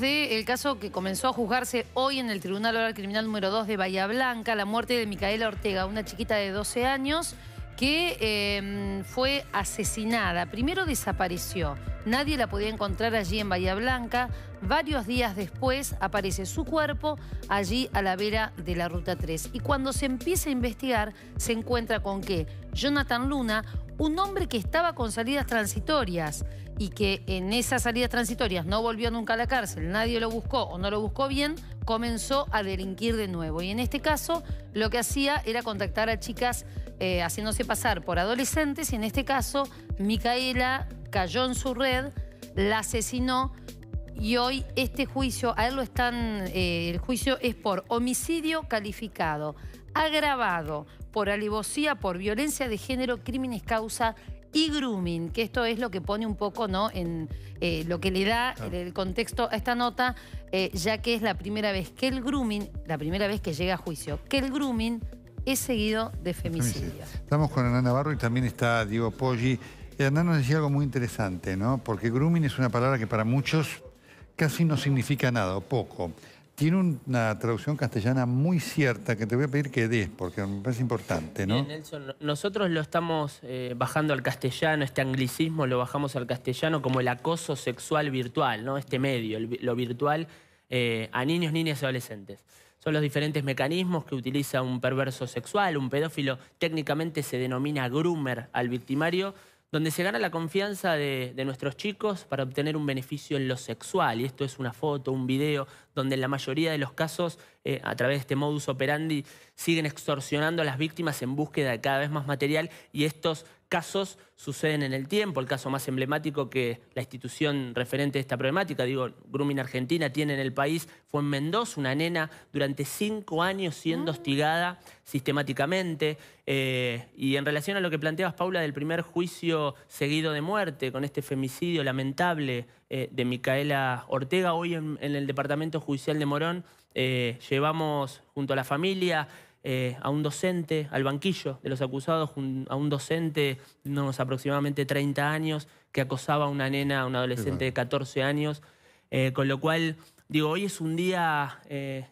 de el caso que comenzó a juzgarse hoy en el Tribunal Oral Criminal número 2 de Bahía Blanca, la muerte de Micaela Ortega, una chiquita de 12 años que em, fue asesinada. Primero desapareció, nadie la podía encontrar allí en Bahía Blanca. Varios días después aparece su cuerpo allí a la vera de la Ruta 3. Y cuando se empieza a investigar, se encuentra con que Jonathan Luna, un hombre que estaba con salidas transitorias y que en esas salidas transitorias no volvió nunca a la cárcel, nadie lo buscó o no lo buscó bien, comenzó a delinquir de nuevo. Y en este caso lo que hacía era contactar a chicas eh, haciéndose pasar por adolescentes y en este caso Micaela cayó en su red, la asesinó y hoy este juicio, a él lo están, eh, el juicio es por homicidio calificado agravado por alevosía, por violencia de género, crímenes causa y grooming, que esto es lo que pone un poco ¿no? en eh, lo que le da el, contexto a esta nota, eh, ya que es la primera vez que el grooming, la primera vez que llega a juicio, que el grooming es seguido de femicidio. Estamos con Hernán Navarro y también está Diego Poggi. Eh, Hernán nos decía algo muy interesante, ¿no? Porque grooming es una palabra que para muchos casi no significa nada o poco tiene una traducción castellana muy cierta que te voy a pedir que des, porque me parece importante, ¿no? Bien, Nelson, nosotros lo estamos eh, bajando al castellano, este anglicismo lo bajamos al castellano como el acoso sexual virtual, ¿no? Este medio, lo virtual eh, a niños, niñas y adolescentes. Son los diferentes mecanismos que utiliza un perverso sexual, un pedófilo. Técnicamente se denomina groomer al victimario, donde se gana la confianza de nuestros chicos para obtener un beneficio en lo sexual. Y esto es una foto, un video donde la mayoría de los casos, eh, a través de este modus operandi, siguen extorsionando a las víctimas en búsqueda de cada vez más material y estos casos suceden en el tiempo. El caso más emblemático que la institución referente a esta problemática, digo, Grooming Argentina, tiene en el país, fue en Mendoza, una nena durante cinco años siendo ah. hostigada sistemáticamente. Eh, y en relación a lo que planteabas, Paula, del primer juicio seguido de muerte con este femicidio lamentable eh, de Micaela Ortega, hoy en, en el Departamento judicial de Morón eh, llevamos junto a la familia eh, a un docente al banquillo de los acusados, a un docente de unos aproximadamente 30 años que acosaba a una nena, a un adolescente de 14 años, eh, con lo cual... Digo, hoy es un día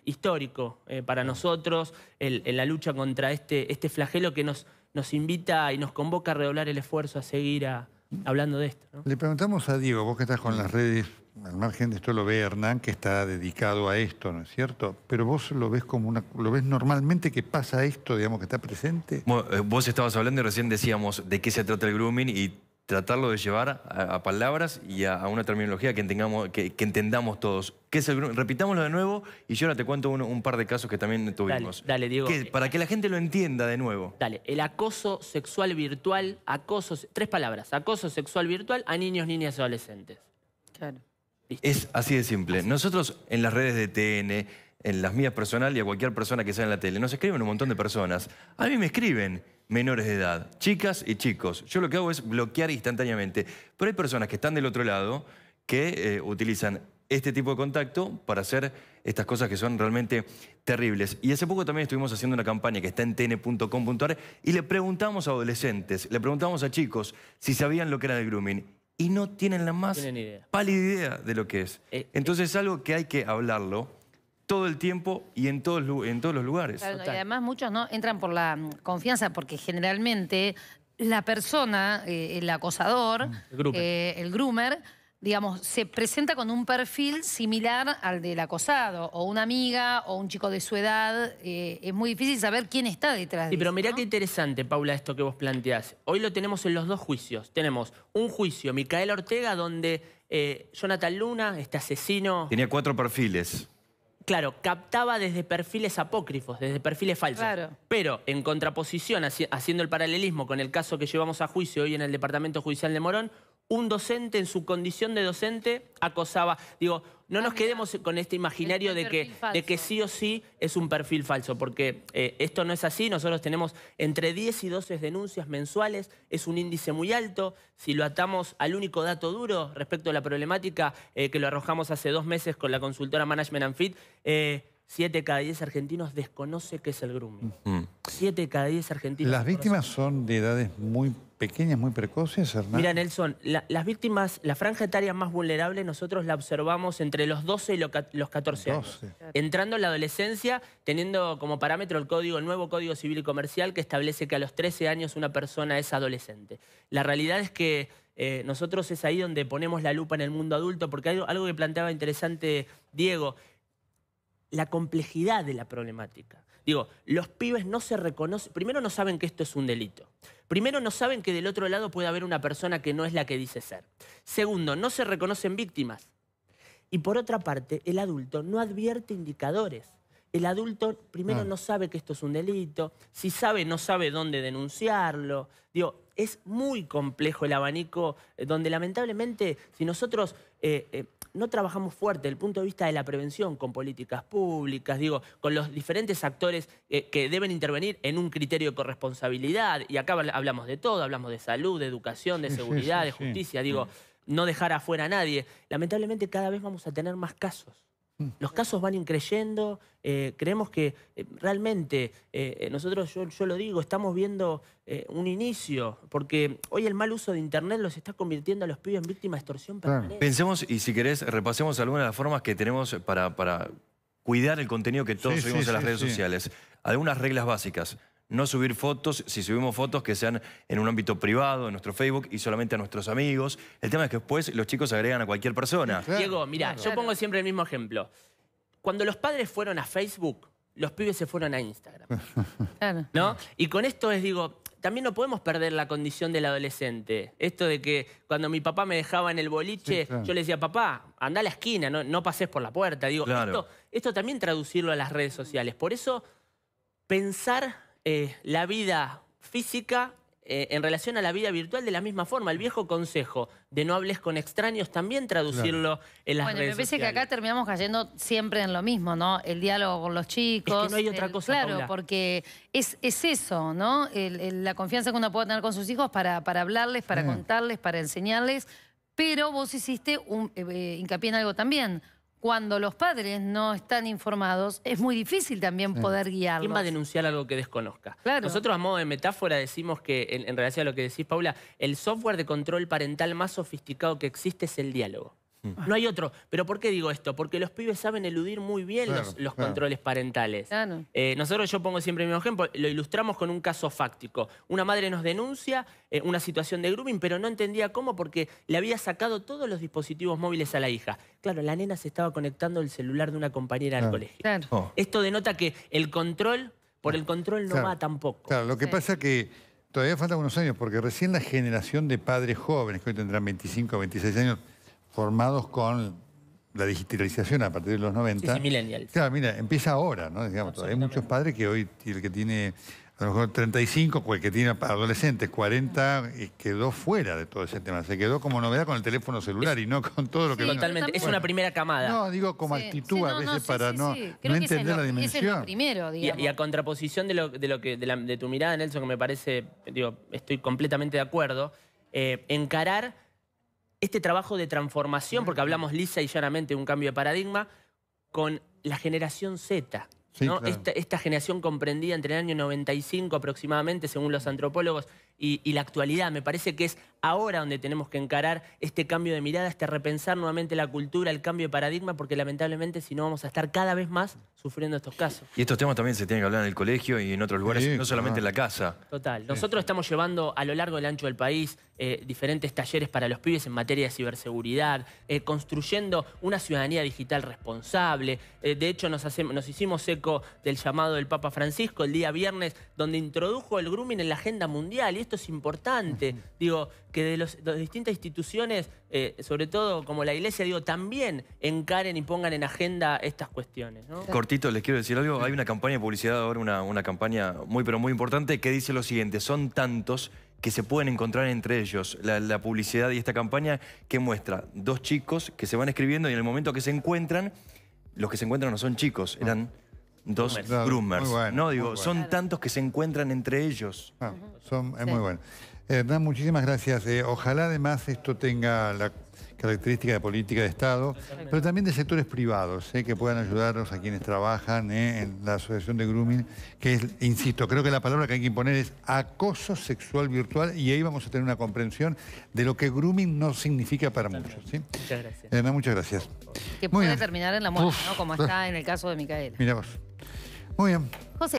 histórico para nosotros en la lucha contra este, este flagelo que nos, nos invita y nos convoca a redoblar el esfuerzo, a seguir hablando de esto. Le preguntamos a Diego, vos que estás con las redes al margen de esto lo ve Hernán, que está dedicado a esto, ¿no es cierto? Pero vos lo ves como una, lo ves normalmente que pasa esto, digamos, que está presente. Eh, vos estabas hablando y recién decíamos de qué se trata el grooming y tratarlo de llevar a, palabras y a, una terminología que, entendamos todos. ¿Qué es el Repitámoslo de nuevo y yo ahora te cuento un, par de casos que también tuvimos. Dale, Diego. para que la gente lo entienda de nuevo. Dale, el acoso sexual virtual, acoso, tres palabras, acoso sexual virtual a niños, niñas y adolescentes. Claro. Es así de simple. Nosotros en las redes de TN, en las mías personal y a cualquier persona que sea en la tele, nos escriben un montón de personas. A mí me escriben menores de edad, chicas y chicos. Yo lo que hago es bloquear instantáneamente. Pero hay personas que están del otro lado que eh, utilizan este tipo de contacto para hacer estas cosas que son realmente terribles. Y hace poco también estuvimos haciendo una campaña que está en tn.com.ar y le preguntamos a adolescentes, le preguntamos a chicos si sabían lo que era el grooming y no tienen la más idea. pálida idea de lo que es. Eh, eh. Entonces es algo que hay que hablarlo todo el tiempo y en todos, en todos los lugares. y además muchos no entran por la mm, confianza porque generalmente la persona, eh, el acosador, mm, el groomer digamos, se presenta con un perfil similar al del acosado, o una amiga, o un chico de su edad. Eh, es muy difícil saber quién está detrás. Sí, pero mira mirá qué interesante, Paula, esto que vos planteás. Hoy lo tenemos en los dos juicios. Tenemos un juicio, Micael Ortega, donde eh, Jonathan Luna, este asesino... Tenía cuatro perfiles. Claro, captaba desde perfiles apócrifos, desde perfiles falsos. Pero en contraposición, haciendo el paralelismo con el caso que llevamos a juicio hoy en el Departamento Judicial de Morón, un docente en su condición de docente acosaba. Digo, no ah, nos quedemos con este imaginario de, que, de que sí o sí es un perfil falso, porque eh, esto no es así. Nosotros tenemos entre 10 y 12 denuncias mensuales, es un índice muy alto. Si lo atamos al único dato duro respecto a la problemática eh, que lo arrojamos hace dos meses con la consultora Management and Fit, 7 eh, cada 10 argentinos desconoce qué es el grooming. 7 cada 10 argentinos. Las víctimas son de edades muy pequeñas, muy precoces, Hernán? Mira, Nelson, las víctimas, la franja etaria más vulnerable nosotros la observamos entre los 12 y los 14 años. Entrando en la adolescencia, teniendo como parámetro el código, el nuevo Código Civil y Comercial que establece que a los 13 años una persona es adolescente. La realidad es que eh, nosotros es ahí donde ponemos la lupa en el mundo adulto, porque hay algo que planteaba interesante Diego, la complejidad de la problemática. Digo, los pibes no se reconocen, primero no saben que esto es un delito. Primero no saben que del otro lado puede haber una persona que no es la que dice ser. Segundo, no se reconocen víctimas. Y por otra parte, el adulto no advierte indicadores. El adulto primero ah. no sabe que esto es un delito, si sabe no sabe dónde denunciarlo. Digo, es muy complejo el abanico eh, donde lamentablemente si nosotros eh, eh, no trabajamos fuerte desde el punto de vista de la prevención con políticas públicas, digo, con los diferentes actores eh, que deben intervenir en un criterio de corresponsabilidad. Y acá hablamos de todo, hablamos de salud, de educación, de seguridad, de justicia, digo, no dejar afuera a nadie. Lamentablemente cada vez vamos a tener más casos. Los casos van increyendo, eh, creemos que eh, realmente, eh, nosotros, yo, lo digo, estamos viendo un inicio, porque hoy el mal uso de Internet los está convirtiendo a los pibes en víctimas de extorsión permanente. Pensemos, y si querés, repasemos algunas de las formas que tenemos para, cuidar el contenido que todos subimos a las redes sociales. Algunas reglas básicas no subir fotos, si subimos fotos que sean en un ámbito privado, en nuestro Facebook y solamente a nuestros amigos. El tema es que después los chicos agregan a cualquier persona. Diego, mira, yo pongo siempre el mismo ejemplo. Cuando los padres fueron a Facebook, los pibes se fueron a Instagram. ¿No? Y con esto es, digo, también no podemos perder la condición del adolescente. Esto de que cuando mi papá me dejaba en el boliche, yo le decía, papá, anda a la esquina, no, no pases por la puerta. Digo, esto, esto también traducirlo a las redes sociales. Por eso, pensar eh, la vida física eh, en relación a la vida virtual de la misma forma. El viejo consejo de no hables con extraños también traducirlo en las bueno, redes Bueno, me parece que acá terminamos cayendo siempre en lo mismo, ¿no? El diálogo con los chicos. no hay otra cosa, Claro, porque es, es, eso, ¿no? la confianza que uno puede tener con sus hijos para, para hablarles, para mm. contarles, para enseñarles. Pero vos hiciste un, eh, hincapié en algo también cuando los padres no están informados, es muy difícil también poder guiarlos. ¿Quién va a denunciar algo que desconozca? Nosotros, a modo de metáfora, decimos que, en relación a lo que decís, Paula, el software de control parental más sofisticado que existe es el diálogo. Mm. No hay otro. Pero ¿por qué digo esto? Porque los pibes saben eludir muy bien los, controles parentales. Eh, nosotros, yo pongo siempre el mismo ejemplo, lo ilustramos con un caso fáctico. Una madre nos denuncia eh, una situación de grooming, pero no entendía cómo porque le había sacado todos los dispositivos móviles a la hija. Claro, la nena se estaba conectando el celular de una compañera al colegio. Oh. Esto denota que el control, por el control no va tampoco. Claro, lo que pasa que... Todavía faltan unos años, porque recién la generación de padres jóvenes, que hoy tendrán 25 o 26 años, formados con la digitalización a partir de los 90. Sí, claro, mira, empieza ahora, ¿no? Digamos, hay muchos padres que hoy, el que tiene a lo mejor 35, el que tiene adolescentes, 40, eh, quedó fuera de todo ese tema. Se quedó como novedad con el teléfono celular y no con todo lo que... totalmente, es una primera camada. No, digo como actitud a veces para no, entender la dimensión. primero, y, y, a contraposición de, lo, que, de, tu mirada, Nelson, que me parece, digo, estoy completamente de acuerdo, eh, encarar este trabajo de transformación, porque hablamos lisa y llanamente de un cambio de paradigma, con la generación Z. esta, esta, generación comprendida entre el año 95 aproximadamente, según los antropólogos, y, la actualidad. Me parece que es ahora donde tenemos que encarar este cambio de mirada, este repensar nuevamente la cultura, el cambio de paradigma, porque lamentablemente si no vamos a estar cada vez más sufriendo estos casos. Y estos temas también se tienen que hablar en el colegio y en otros lugares, no solamente en la casa. Total. Nosotros estamos llevando a lo largo del ancho del país eh, diferentes talleres para los pibes en materia de ciberseguridad, eh, construyendo una ciudadanía digital responsable. Eh, de hecho, nos, hacemos, nos hicimos eco del llamado del Papa Francisco el día viernes, donde introdujo el grooming en la agenda mundial es importante. Digo, que de, las distintas instituciones, eh, sobre todo como la iglesia, digo, también encaren y pongan en agenda estas cuestiones. Cortito, les quiero decir algo. Hay una campaña de publicidad ahora, una, una campaña muy, pero muy importante, que dice lo siguiente. Son tantos que se pueden encontrar entre ellos. La, publicidad y esta campaña que muestra dos chicos que se van escribiendo y en el momento que se encuentran, los que se encuentran no son chicos, eran... Ah dos groomers, ¿no? Digo, son tantos que se encuentran entre ellos. Ah, son, es muy bueno. Eh, Hernán, muchísimas gracias. Eh, ojalá además esto tenga la característica de política de Estado, pero también de sectores privados, eh, que puedan ayudarnos a quienes trabajan en la Asociación de Grooming, que es, insisto, creo que la palabra que hay que imponer es acoso sexual virtual y ahí vamos a tener una comprensión de lo que grooming no significa para muchos. Muchas gracias. Hernán, muchas gracias. Que puede terminar en la muerte, ¿no? como está en el caso de Micaela. vos. Unha. Você